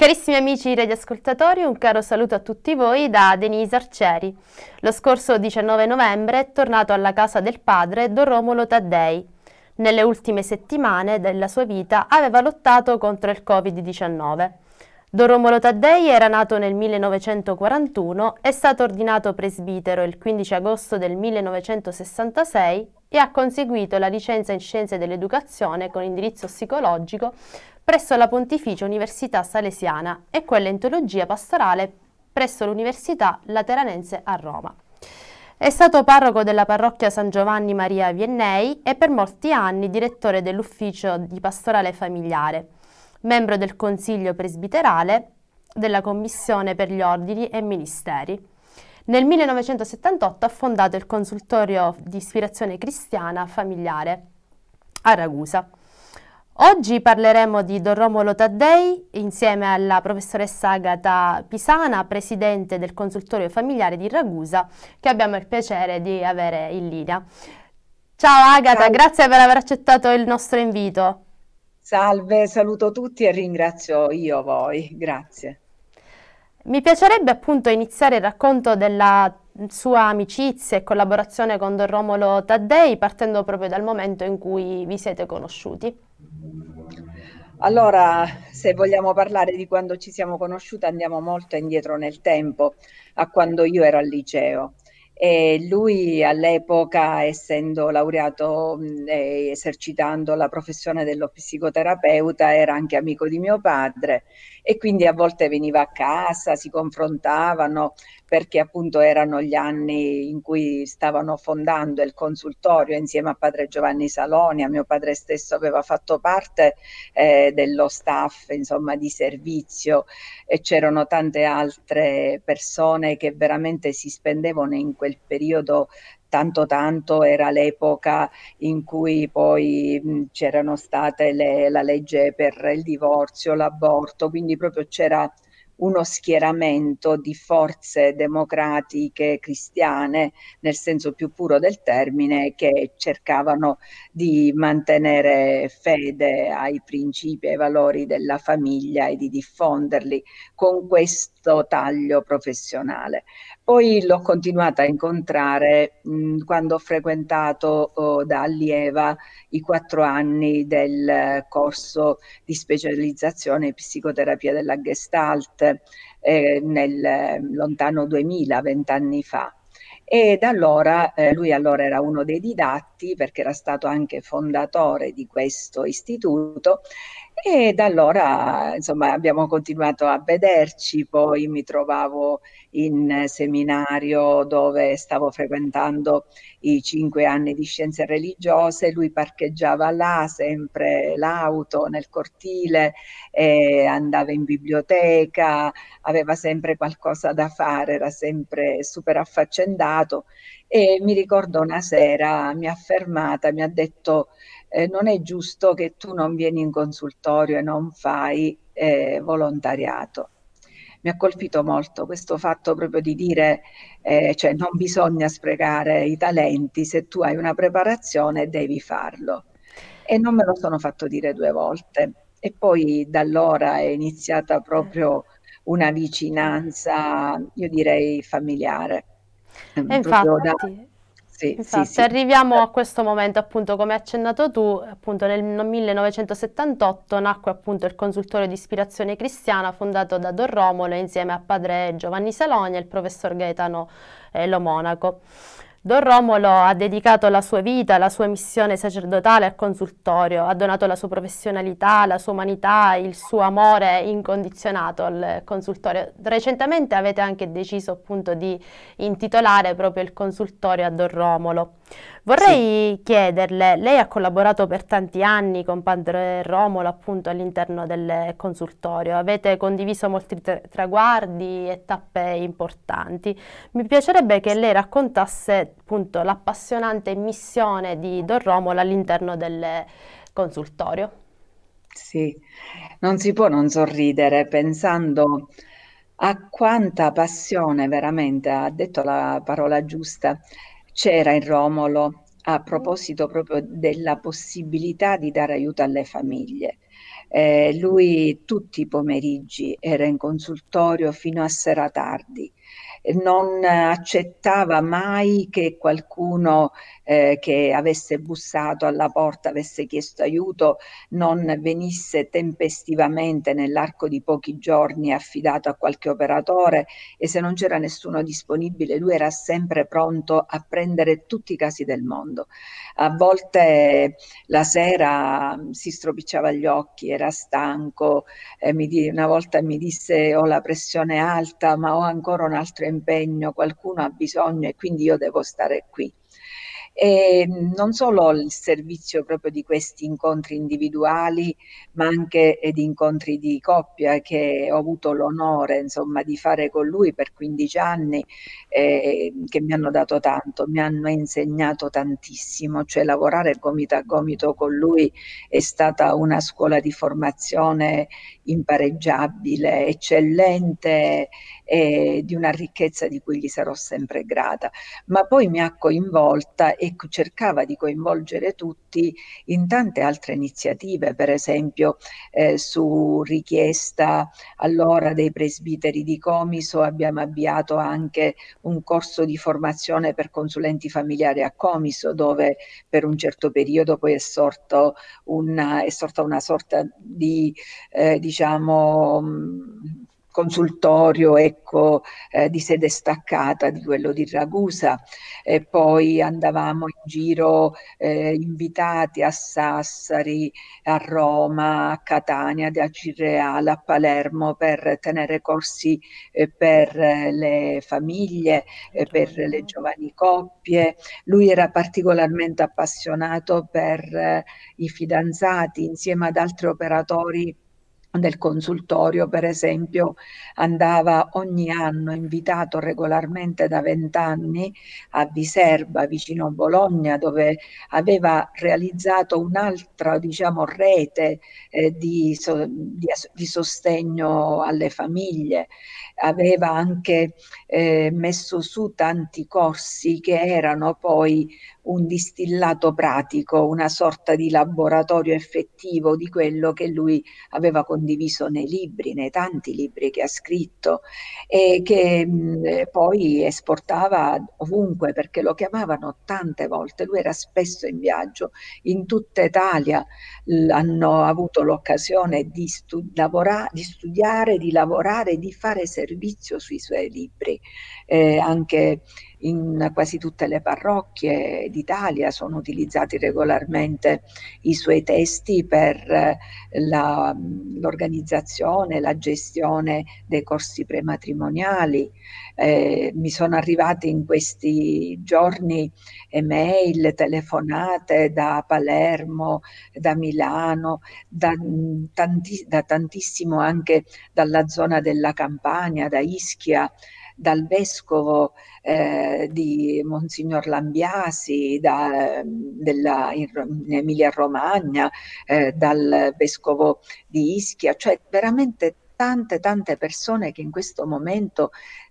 Carissimi amici radioascoltatori, un caro saluto a tutti voi da Denise Arcieri. Lo scorso 19 novembre è tornato alla casa del padre Don Romolo Taddei. Nelle ultime settimane della sua vita aveva lottato contro il Covid-19. Don Romolo Taddei era nato nel 1941, è stato ordinato presbitero il 15 agosto del 1966 e ha conseguito la licenza in Scienze dell'Educazione con indirizzo psicologico presso la Pontificia Università Salesiana e quella in teologia pastorale presso l'Università Lateranense a Roma. È stato parroco della parrocchia San Giovanni Maria Viennei e per molti anni direttore dell'ufficio di pastorale familiare, membro del Consiglio presbiterale della Commissione per gli ordini e ministeri. Nel 1978 ha fondato il consultorio di ispirazione cristiana familiare a Ragusa. Oggi parleremo di Don Romolo Taddei insieme alla professoressa Agata Pisana, presidente del consultorio familiare di Ragusa, che abbiamo il piacere di avere in linea. Ciao Agata, Ciao. grazie per aver accettato il nostro invito. Salve, saluto tutti e ringrazio io voi, grazie. Mi piacerebbe appunto iniziare il racconto della sua amicizia e collaborazione con Don Romolo Taddei partendo proprio dal momento in cui vi siete conosciuti. Allora, se vogliamo parlare di quando ci siamo conosciute, andiamo molto indietro nel tempo, a quando io ero al liceo. E lui all'epoca, essendo laureato mm, e esercitando la professione dello psicoterapeuta, era anche amico di mio padre e quindi a volte veniva a casa, si confrontavano, perché appunto erano gli anni in cui stavano fondando il consultorio insieme a padre Giovanni Saloni, a mio padre stesso aveva fatto parte eh, dello staff insomma di servizio e c'erano tante altre persone che veramente si spendevano in quel periodo tanto tanto era l'epoca in cui poi mh, c'erano state le, la legge per il divorzio, l'aborto, quindi proprio c'era uno schieramento di forze democratiche cristiane, nel senso più puro del termine, che cercavano di mantenere fede ai principi e ai valori della famiglia e di diffonderli. Con questo questo taglio professionale. Poi l'ho continuata a incontrare mh, mm, quando ho frequentato oh, da allieva i quattro anni del corso di specializzazione in psicoterapia della Gestalt eh, nel lontano 2000, vent'anni fa e da allora eh, lui allora era uno dei didatti perché era stato anche fondatore di questo istituto e da allora, insomma, abbiamo continuato a vederci, poi mi trovavo in seminario dove stavo frequentando i cinque anni di scienze religiose, lui parcheggiava là sempre l'auto nel cortile, eh, andava in biblioteca, aveva sempre qualcosa da fare, era sempre super affaccendato e mi ricordo una sera mi ha fermata, mi ha detto eh, non è giusto che tu non vieni in consultorio e non fai eh, volontariato. Mi ha colpito molto questo fatto proprio di dire, eh, cioè non bisogna sprecare i talenti, se tu hai una preparazione devi farlo. E non me lo sono fatto dire due volte. E poi da allora è iniziata proprio una vicinanza, io direi familiare. E eh, infatti, da... Sì, esatto, sì, sì. arriviamo a questo momento, appunto, come hai accennato tu, appunto nel 1978 nacque appunto il consultorio di ispirazione cristiana fondato da Don Romolo insieme a padre Giovanni Salogna e il professor Gaetano eh, Lo Monaco. Don Romolo ha dedicato la sua vita, la sua missione sacerdotale al consultorio, ha donato la sua professionalità, la sua umanità, il suo amore incondizionato al consultorio. Recentemente avete anche deciso appunto di intitolare proprio il consultorio a Don Romolo. Vorrei sì. chiederle, lei ha collaborato per tanti anni con padre Romolo appunto all'interno del consultorio, avete condiviso molti traguardi e tappe importanti. Mi piacerebbe che lei raccontasse appunto l'appassionante missione di Don Romolo all'interno del consultorio. Sì, non si può non sorridere pensando a quanta passione veramente ha detto la parola giusta c'era in Romolo a mm. proposito proprio della possibilità di dare aiuto alle famiglie. Eh, lui tutti i pomeriggi era in consultorio fino a sera tardi, non accettava mai che qualcuno eh, che avesse bussato alla porta, avesse chiesto aiuto, non venisse tempestivamente nell'arco di pochi giorni affidato a qualche operatore e se non c'era nessuno disponibile lui era sempre pronto a prendere tutti i casi del mondo. A volte la sera mm, si stropicciava gli occhi, era stanco, eh, di, una volta mi disse ho la pressione alta ma ho ancora un altro impegno, qualcuno ha bisogno e quindi io devo stare qui e non solo il servizio proprio di questi incontri individuali, ma anche eh, di incontri di coppia che ho avuto l'onore insomma, di fare con lui per 15 anni, eh, che mi hanno dato tanto, mi hanno insegnato tantissimo, cioè lavorare gomito a gomito con lui è stata una scuola di formazione impareggiabile, eccellente e di una ricchezza di cui gli sarò sempre grata. Ma poi mi ha coinvolta e e ecco, cercava di coinvolgere tutti in tante altre iniziative, per esempio eh, su richiesta allora dei presbiteri di Comiso abbiamo avviato anche un corso di formazione per consulenti familiari a Comiso dove per un certo periodo poi è, sorto una, è sorta una sorta di eh, diciamo mm, consultorio ecco, eh, di sede staccata di quello di Ragusa e poi andavamo in giro eh, invitati a Sassari, a Roma, a Catania, a Cirreale, a Palermo per tenere corsi eh, per eh, le famiglie, eh, per le giovani coppie. Lui era particolarmente appassionato per eh, i fidanzati insieme ad altri operatori del consultorio, per esempio, andava ogni anno invitato regolarmente da vent'anni a Viserba, vicino a Bologna, dove aveva realizzato un'altra diciamo, rete eh, di, so, di, di, sostegno alle famiglie aveva anche eh, messo su tanti corsi che erano poi un distillato pratico, una sorta di laboratorio effettivo di quello che lui aveva condiviso nei libri, nei tanti libri che ha scritto e che mh, poi esportava ovunque perché lo chiamavano tante volte, lui era spesso in viaggio in tutta Italia, L- hanno avuto l'occasione di, stu- lavora- di studiare, di lavorare, di fare servizio servizio sui suoi libri, eh, anche in quasi tutte le parrocchie d'Italia sono utilizzati regolarmente i suoi testi per eh, la, l'organizzazione, la gestione dei corsi prematrimoniali. Eh, mi sono arrivate in questi giorni email, telefonate da Palermo, da Milano, da, tanti, da tantissimo anche dalla zona della Campania, da Ischia, dal vescovo eh, di Monsignor Lambiasi da, della, in, Emilia Romagna, eh, dal vescovo di Ischia, cioè veramente tante tante persone che in questo momento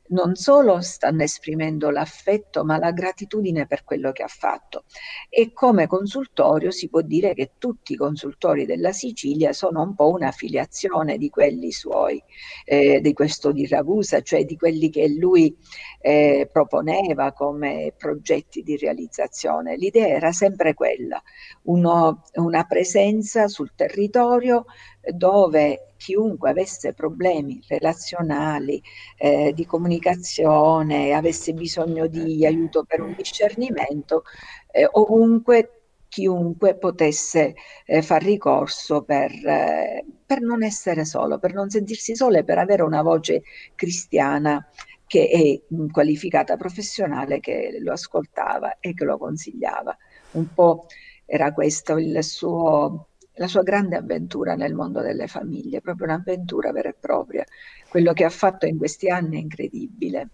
non solo stanno esprimendo l'affetto, ma la gratitudine per quello che ha fatto. E come consultorio si può dire che tutti i consultori della Sicilia sono un po' una filiazione di quelli suoi, eh, di questo di Ragusa, cioè di quelli che lui eh, proponeva come progetti di realizzazione. L'idea era sempre quella, uno, una presenza sul territorio dove chiunque avesse problemi relazionali, eh, di comunicazione, avesse bisogno di aiuto per un discernimento, eh, ovunque chiunque potesse eh, far ricorso per, eh, per non essere solo, per non sentirsi solo e per avere una voce cristiana che è mm, qualificata professionale che lo ascoltava e che lo consigliava. Un po' era questo il suo la sua grande avventura nel mondo delle famiglie, proprio un'avventura vera e propria. Quello che ha fatto in questi anni è incredibile.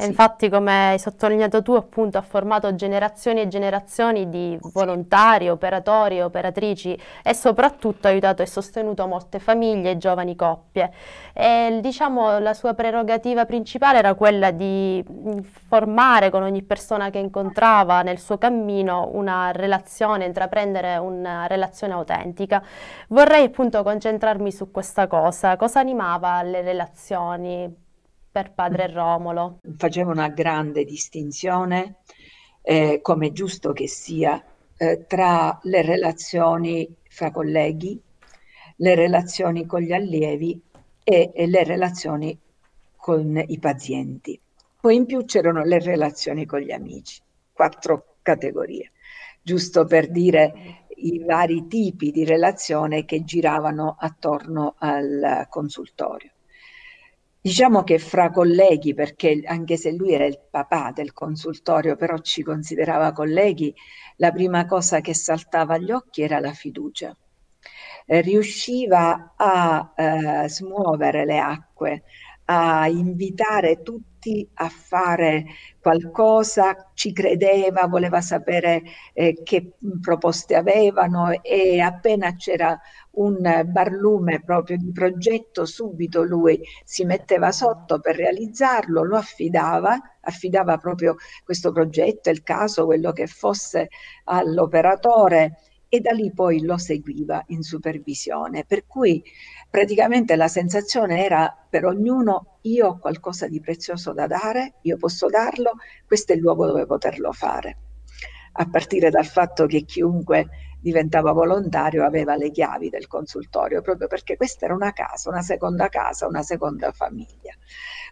E infatti, come hai sottolineato tu, appunto, ha formato generazioni e generazioni di volontari, operatori, operatrici e soprattutto ha aiutato e sostenuto molte famiglie e giovani coppie. E, diciamo, la sua prerogativa principale era quella di formare con ogni persona che incontrava nel suo cammino una relazione, intraprendere una relazione autentica. Vorrei appunto concentrarmi su questa cosa, cosa animava le relazioni per padre Romolo. Faceva una grande distinzione, eh, come giusto che sia, eh, tra le relazioni fra colleghi, le relazioni con gli allievi e, e le relazioni con i pazienti. Poi in più c'erano le relazioni con gli amici, quattro categorie, giusto per dire i vari tipi di relazione che giravano attorno al consultorio. Diciamo che fra colleghi, perché anche se lui era il papà del consultorio, però ci considerava colleghi, la prima cosa che saltava agli occhi era la fiducia. Eh, riusciva a eh, smuovere le acque, a invitare tutti tutti a fare qualcosa, ci credeva, voleva sapere eh, che mm, proposte avevano e appena c'era un barlume proprio di progetto, subito lui si metteva sotto per realizzarlo, lo affidava, affidava proprio questo progetto, il caso, quello che fosse all'operatore e da lì poi lo seguiva in supervisione, per cui praticamente la sensazione era per ognuno io ho qualcosa di prezioso da dare, io posso darlo, questo è il luogo dove poterlo fare, a partire dal fatto che chiunque diventava volontario aveva le chiavi del consultorio, proprio perché questa era una casa, una seconda casa, una seconda famiglia.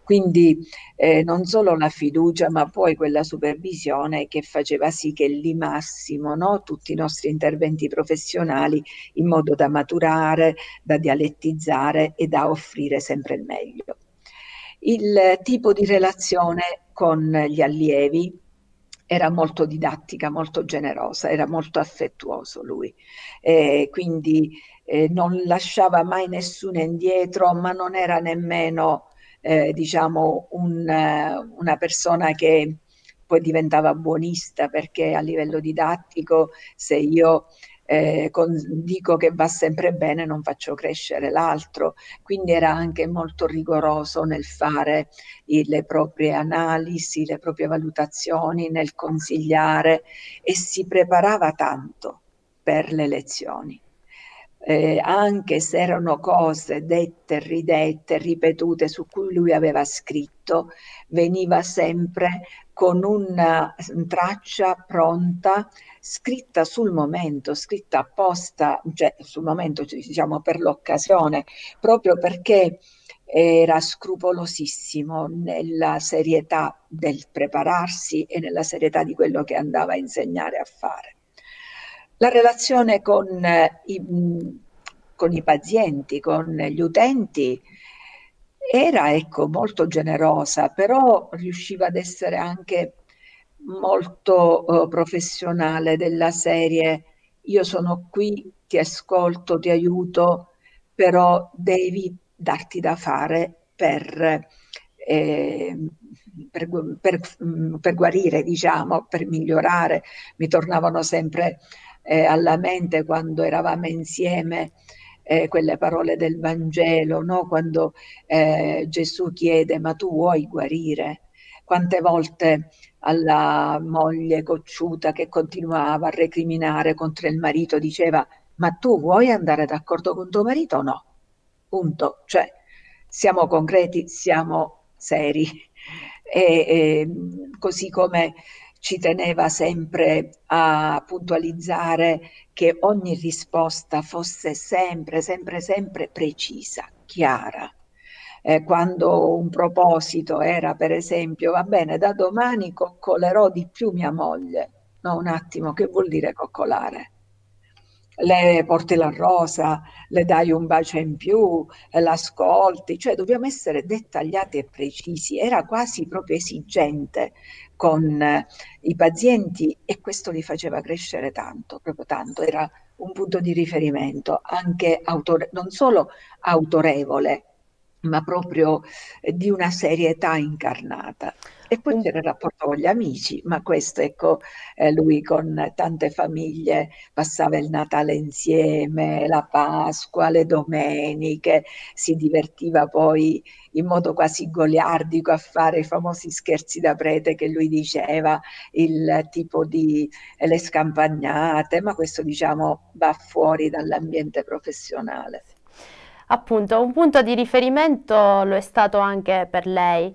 Quindi eh, non solo la fiducia, ma poi quella supervisione che faceva sì che limassimo no? tutti i nostri interventi professionali in modo da maturare, da dialettizzare e da offrire sempre il meglio. Il tipo di relazione con gli allievi, era molto didattica, molto generosa, era molto affettuoso lui, eh, quindi eh, non lasciava mai nessuno indietro, ma non era nemmeno eh, diciamo un, eh, una persona che poi diventava buonista perché a livello didattico se io eh, con, dico che va sempre bene non faccio crescere l'altro quindi era anche molto rigoroso nel fare i, le proprie analisi le proprie valutazioni nel consigliare e si preparava tanto per le lezioni eh, anche se erano cose dette, ridette, ripetute su cui lui aveva scritto, veniva sempre con una traccia pronta, scritta sul momento, scritta apposta, cioè sul momento, diciamo per l'occasione, proprio perché era scrupolosissimo nella serietà del prepararsi e nella serietà di quello che andava a insegnare a fare la relazione con eh, i, con i pazienti, con gli utenti, era ecco, molto generosa, però riusciva ad essere anche molto eh, professionale della serie io sono qui, ti ascolto, ti aiuto, però devi darti da fare per, eh, per, per, per guarire, diciamo, per migliorare. Mi tornavano sempre eh, alla mente quando eravamo insieme eh, quelle parole del Vangelo, no? quando eh, Gesù chiede ma tu vuoi guarire? Quante volte alla moglie cocciuta che continuava a recriminare contro il marito diceva ma tu vuoi andare d'accordo con tuo marito o no? Punto. Cioè, siamo concreti, siamo seri. E, e, ehm, così come ci teneva sempre a puntualizzare che ogni risposta fosse sempre, sempre, sempre precisa, chiara. Eh, quando un proposito era, per esempio, va bene, da domani coccolerò di più mia moglie. No, un attimo, che vuol dire coccolare? Le porti la rosa, le dai un bacio in più, eh, l'ascolti, cioè dobbiamo essere dettagliati e precisi. Era quasi proprio esigente con eh, i pazienti e questo li faceva crescere tanto, proprio tanto, era un punto di riferimento anche autore- non solo autorevole, ma proprio eh, di una serietà incarnata. E poi c'era il rapporto con gli amici, ma questo ecco, eh, lui con tante famiglie passava il Natale insieme, la Pasqua, le domeniche, si divertiva poi in modo quasi goliardico a fare i famosi scherzi da prete che lui diceva, il tipo di eh, le scampagnate, ma questo diciamo va fuori dall'ambiente professionale. Appunto, un punto di riferimento lo è stato anche per lei.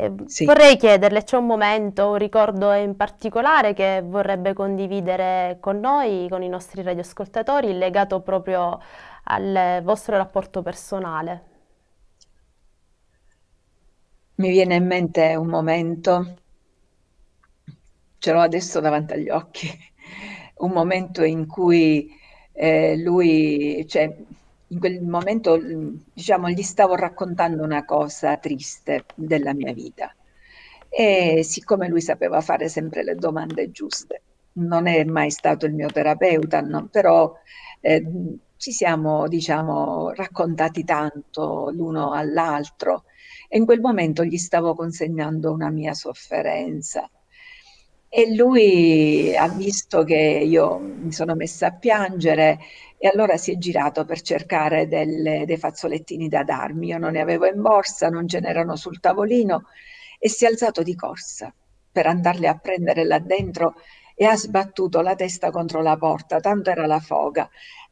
Eh, sì. Vorrei chiederle, c'è un momento, un ricordo in particolare che vorrebbe condividere con noi, con i nostri radioascoltatori, legato proprio al vostro rapporto personale? Mi viene in mente un momento, ce l'ho adesso davanti agli occhi, un momento in cui eh, lui, cioè, in quel momento, diciamo, gli stavo raccontando una cosa triste della mia vita. E siccome lui sapeva fare sempre le domande giuste, non è mai stato il mio terapeuta, no, però eh, ci siamo, diciamo, raccontati tanto l'uno all'altro e in quel momento gli stavo consegnando una mia sofferenza. E lui ha visto che io mi sono messa a piangere e allora si è girato per cercare delle, dei fazzolettini da darmi. Io non ne avevo in borsa, non ce n'erano sul tavolino e si è alzato di corsa per andarle a prendere là dentro e ha sbattuto la testa contro la porta, tanto era la foga.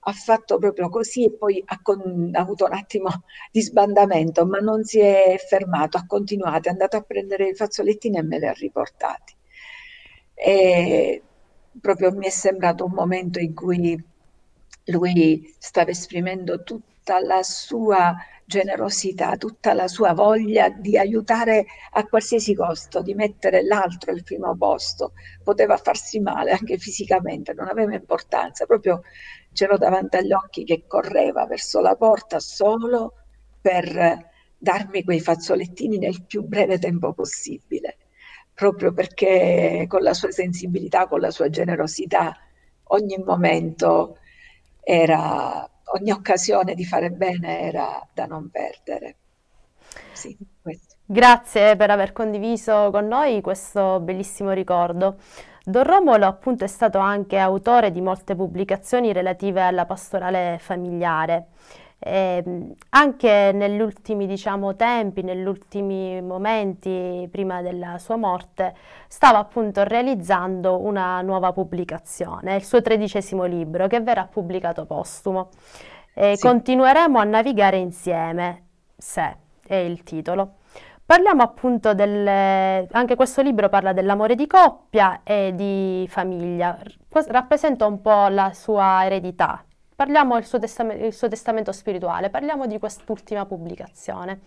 Ha fatto proprio così e poi ha, con, ha, avuto un attimo di sbandamento, ma non si è fermato, ha continuato, è andato a prendere i fazzolettini e me li ha riportati. E proprio mi è sembrato un momento in cui lui stava esprimendo tutta la sua generosità, tutta la sua voglia di aiutare a qualsiasi costo, di mettere l'altro al primo posto. Poteva farsi male anche fisicamente, non aveva importanza, proprio c'ero davanti agli occhi che correva verso la porta solo per darmi quei fazzolettini nel più breve tempo possibile, proprio perché con la sua sensibilità, con la sua generosità, ogni momento era, ogni occasione di fare bene era da non perdere. Sì, Grazie per aver condiviso con noi questo bellissimo ricordo. Don Romolo appunto è stato anche autore di molte pubblicazioni relative alla pastorale familiare. Eh, anche negli ultimi diciamo, tempi, negli ultimi momenti prima della sua morte, stava appunto realizzando una nuova pubblicazione, il suo tredicesimo libro, che verrà pubblicato postumo. Eh, sì. Continueremo a navigare insieme, se è il titolo. Parliamo appunto del... anche questo libro parla dell'amore di coppia e di famiglia, rappresenta un po' la sua eredità, Parliamo del suo, testam- il suo testamento spirituale, parliamo di quest'ultima pubblicazione.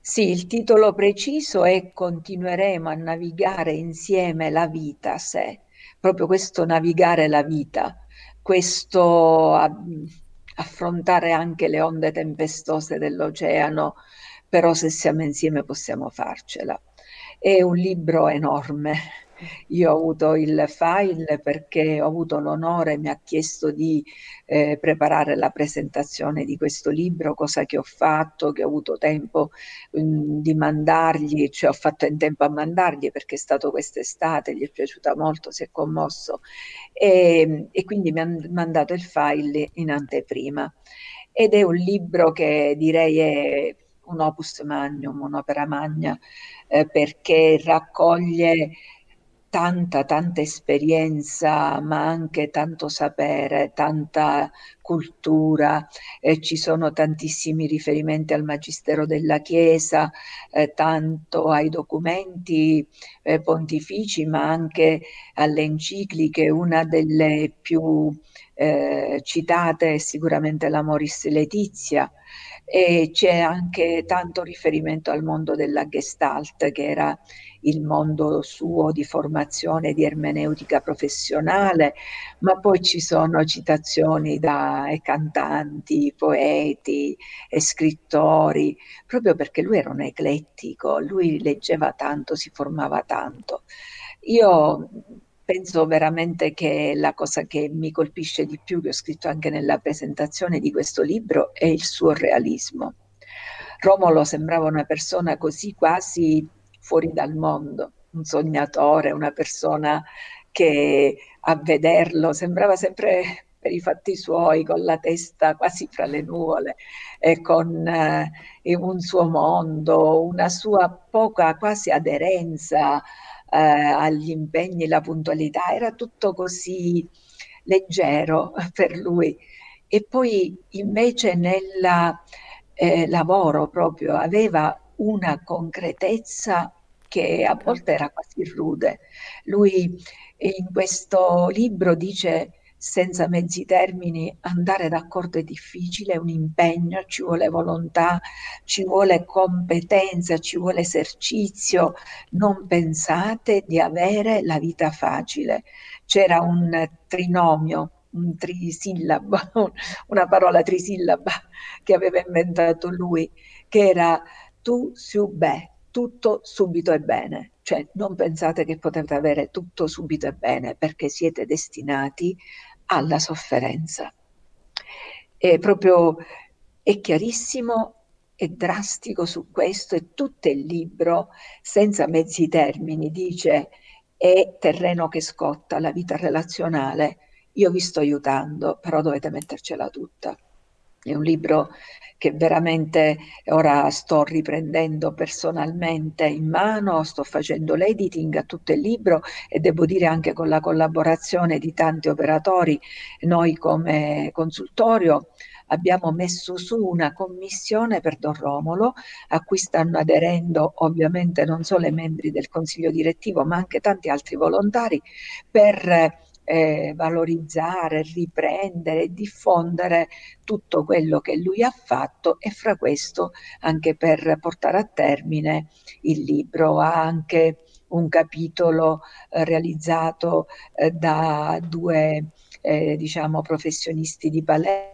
Sì, il titolo preciso è Continueremo a navigare insieme la vita se proprio questo navigare la vita, questo affrontare anche le onde tempestose dell'oceano, però se siamo insieme possiamo farcela. È un libro enorme, io ho avuto il file perché ho avuto l'onore, mi ha chiesto di eh, preparare la presentazione di questo libro, cosa che ho fatto, che ho avuto tempo mh, mm, di mandargli, cioè ho fatto in tempo a mandargli perché è stato quest'estate, gli è piaciuta molto, si è commosso e, e quindi mi ha mandato il file in anteprima. Ed è un libro che direi è un opus magnum, un'opera magna, eh, perché raccoglie tanta, tanta esperienza, ma anche tanto sapere, tanta cultura, eh, ci sono tantissimi riferimenti al Magistero della Chiesa, eh, tanto ai documenti eh, pontifici, ma anche alle encicliche, una delle più eh, citate è sicuramente la Moris Letizia e c'è anche tanto riferimento al mondo della Gestalt che era il mondo suo di formazione di ermeneutica professionale, ma poi ci sono citazioni da eh, cantanti, poeti e scrittori, proprio perché lui era un eclettico, lui leggeva tanto, si formava tanto. Io penso veramente che la cosa che mi colpisce di più, che ho scritto anche nella presentazione di questo libro, è il suo realismo. Romolo sembrava una persona così quasi fuori dal mondo, un sognatore, una persona che a vederlo sembrava sempre per i fatti suoi, con la testa quasi fra le nuvole e eh, con eh, un suo mondo, una sua poca quasi aderenza eh, agli impegni e la puntualità, era tutto così leggero per lui. E poi invece nel eh, lavoro proprio aveva una concretezza che a certo. volte era quasi rude. Lui eh, in questo libro dice senza mezzi termini andare d'accordo è difficile, è un impegno, ci vuole volontà, ci vuole competenza, ci vuole esercizio. Non pensate di avere la vita facile. C'era un trinomio un trisillabo, una parola trisillaba che aveva inventato lui, che era tu subè, tutto subito è bene. Cioè non pensate che potete avere tutto subito e bene perché siete destinati alla sofferenza. È proprio è chiarissimo e drastico su questo e tutto il libro, senza mezzi termini, dice è terreno che scotta la vita relazionale, io vi sto aiutando, però dovete mettercela tutta. È un libro che veramente ora sto riprendendo personalmente in mano, sto facendo l'editing a tutto il libro e devo dire anche con la collaborazione di tanti operatori, noi come consultorio abbiamo messo su una commissione per Don Romolo a cui stanno aderendo ovviamente non solo i membri del consiglio direttivo ma anche tanti altri volontari per eh, valorizzare, riprendere, diffondere tutto quello che lui ha fatto e fra questo anche per portare a termine il libro. Ha anche un capitolo eh, realizzato eh, da due eh, diciamo, professionisti di Palermo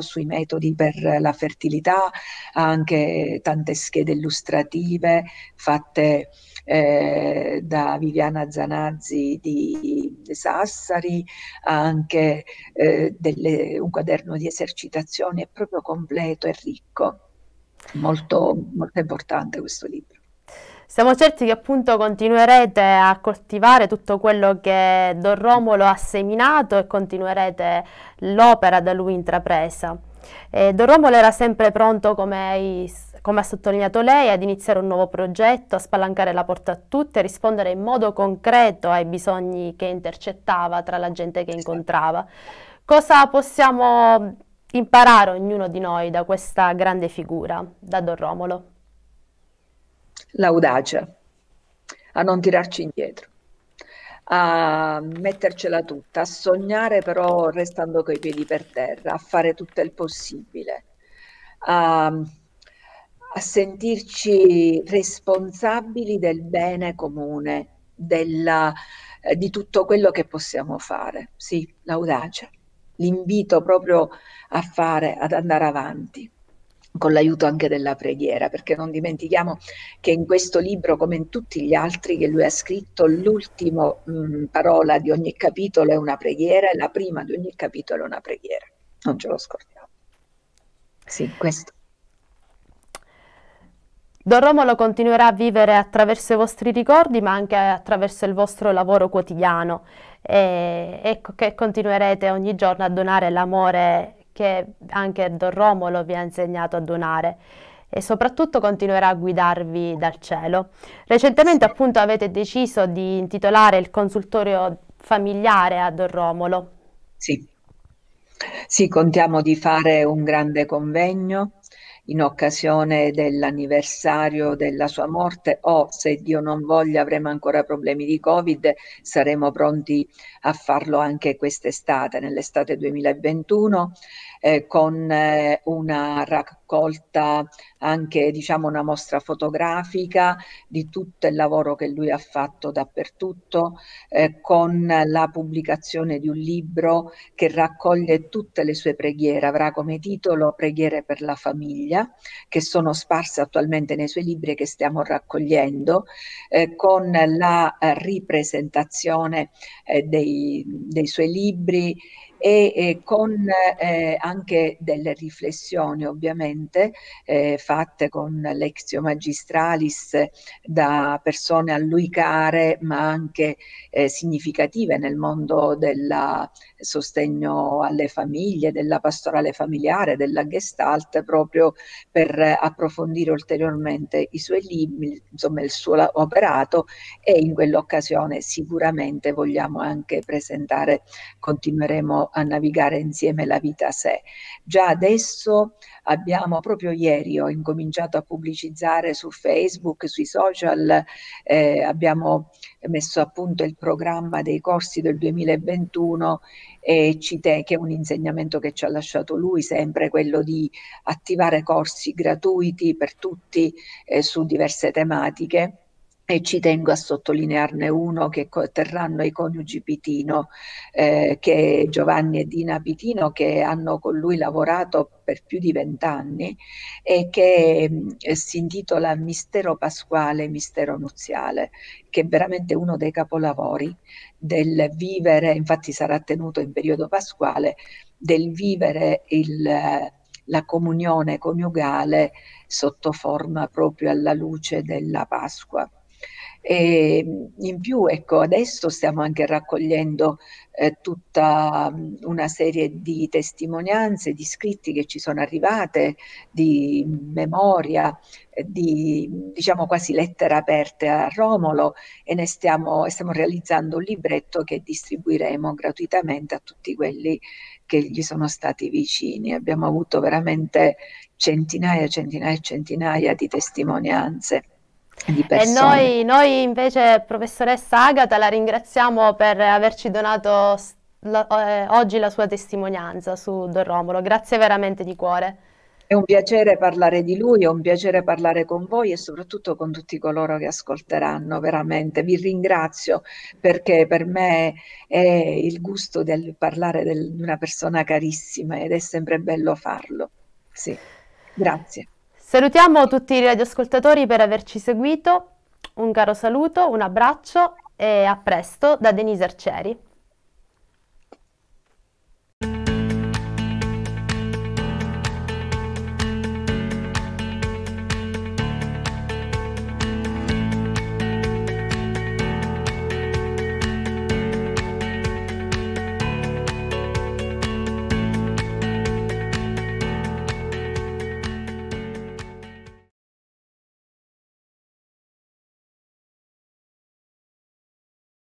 sui metodi per la fertilità, anche tante schede illustrative fatte eh, da Viviana Zanazzi di Sassari, anche eh, delle, un quaderno di esercitazioni, proprio completo e ricco. Molto, molto importante questo libro. Siamo certi che appunto continuerete a coltivare tutto quello che Don Romolo ha seminato e continuerete l'opera da lui intrapresa. Eh, Don Romolo era sempre pronto, come hai come ha sottolineato lei, ad iniziare un nuovo progetto, a spalancare la porta a tutti, a rispondere in modo concreto ai bisogni che intercettava tra la gente che certo. incontrava. Cosa possiamo imparare ognuno di noi da questa grande figura, da Don Romolo? L'audacia, a non tirarci indietro, a mettercela tutta, a sognare però restando coi piedi per terra, a fare tutto il possibile, a a sentirci responsabili del bene comune, della, eh, di tutto quello che possiamo fare. Sì, l'audacia, l'invito proprio a fare, ad andare avanti con l'aiuto anche della preghiera, perché non dimentichiamo che in questo libro, come in tutti gli altri che lui ha scritto, l'ultima mm, parola di ogni capitolo è una preghiera e la prima di ogni capitolo è una preghiera. Non ce lo scordiamo. Sì, questo. Don Romolo continuerà a vivere attraverso i vostri ricordi ma anche attraverso il vostro lavoro quotidiano e ecco che continuerete ogni giorno a donare l'amore che anche Don Romolo vi ha insegnato a donare e soprattutto continuerà a guidarvi dal cielo. Recentemente appunto avete deciso di intitolare il consultorio familiare a Don Romolo. Sì, sì contiamo di fare un grande convegno in occasione dell'anniversario della sua morte o se Dio non voglia avremo ancora problemi di Covid, saremo pronti a farlo anche quest'estate, nell'estate 2021, eh, con eh, una raccolta raccolta anche diciamo, una mostra fotografica di tutto il lavoro che lui ha fatto dappertutto, eh, con la pubblicazione di un libro che raccoglie tutte le sue preghiere, avrà come titolo Preghiere per la famiglia, che sono sparse attualmente nei suoi libri che stiamo raccogliendo, eh, con la eh, ripresentazione eh, dei, dei suoi libri e eh, con eh, anche delle riflessioni ovviamente eh, fatte con l'exio magistralis da persone a lui care ma anche eh, significative nel mondo del sostegno alle famiglie, della pastorale familiare, della gestalt proprio per approfondire ulteriormente i suoi libri, insomma il suo operato e in quell'occasione sicuramente vogliamo anche presentare, continueremo aiutano a navigare insieme la vita a sé. Già adesso abbiamo, proprio ieri ho incominciato a pubblicizzare su Facebook, sui social, eh, abbiamo messo a punto il programma dei corsi del 2021 e CITE, che è un insegnamento che ci ha lasciato lui, sempre quello di attivare corsi gratuiti per tutti eh, su diverse tematiche e ci tengo a sottolinearne uno che terranno i coniugi Pitino, eh, che Giovanni e Dina Pitino, che hanno con lui lavorato per più di vent'anni e che eh, si intitola Mistero Pasquale, Mistero Nuziale, che è veramente uno dei capolavori del vivere, infatti sarà tenuto in periodo pasquale, del vivere il... la comunione coniugale sotto forma proprio alla luce della Pasqua. E ehm, in più, ecco, adesso stiamo anche raccogliendo eh, tutta una serie di testimonianze, di scritti che ci sono arrivate, di memoria, eh, di diciamo quasi lettere aperte a Romolo e ne stiamo, stiamo realizzando un libretto che distribuiremo gratuitamente a tutti quelli che gli sono stati vicini. Abbiamo avuto veramente centinaia, centinaia e centinaia di testimonianze. E noi, noi invece, professoressa Agata, la ringraziamo per averci donato la, eh, oggi la sua testimonianza su Don Romolo. Grazie veramente di cuore. È un piacere parlare di lui, è un piacere parlare con voi e soprattutto con tutti coloro che ascolteranno, veramente. Vi ringrazio perché per me è il gusto del parlare di una persona carissima ed è sempre bello farlo. Sì, grazie. Salutiamo tutti i radioascoltatori per averci seguito. Un caro saluto, un abbraccio e a presto da Denise Arcieri.